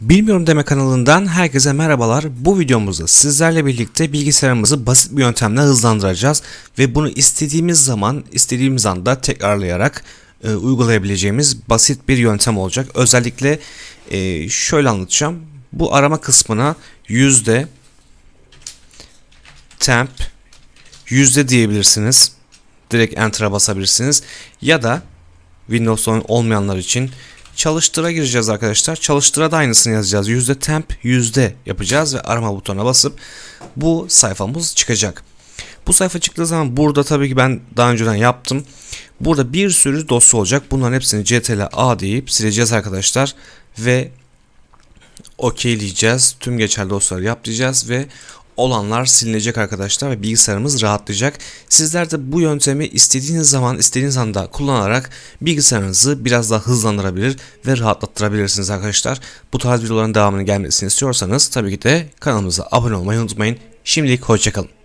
Bilmiyorum Deme kanalından herkese merhabalar. Bu videomuzda sizlerle birlikte bilgisayarımızı basit bir yöntemle hızlandıracağız ve bunu istediğimiz zaman, istediğimiz anda tekrarlayarak e, uygulayabileceğimiz basit bir yöntem olacak. Özellikle e, şöyle anlatacağım. Bu arama kısmına yüzde temp yüzde diyebilirsiniz. Direkt enter'a basabilirsiniz ya da Windows 10 olmayanlar için Çalıştıra gireceğiz arkadaşlar. Çalıştıra da aynısını yazacağız. Yüzde temp yüzde yapacağız ve arama butonuna basıp bu sayfamız çıkacak. Bu sayfa çıktığı zaman burada tabii ki ben daha önceden yaptım. Burada bir sürü dosya olacak. Bunların hepsini CTRL A deyip sileceğiz arkadaşlar. Ve okeyleyeceğiz. Tüm geçerli dosyaları yap diyeceğiz ve olanlar silinecek arkadaşlar ve bilgisayarımız rahatlayacak. Sizler de bu yöntemi istediğiniz zaman istediğiniz anda kullanarak bilgisayarınızı biraz daha hızlandırabilir ve rahatlattırabilirsiniz arkadaşlar. Bu tarz videoların devamını gelmesini istiyorsanız tabii ki de kanalımıza abone olmayı unutmayın. Şimdilik hoşçakalın.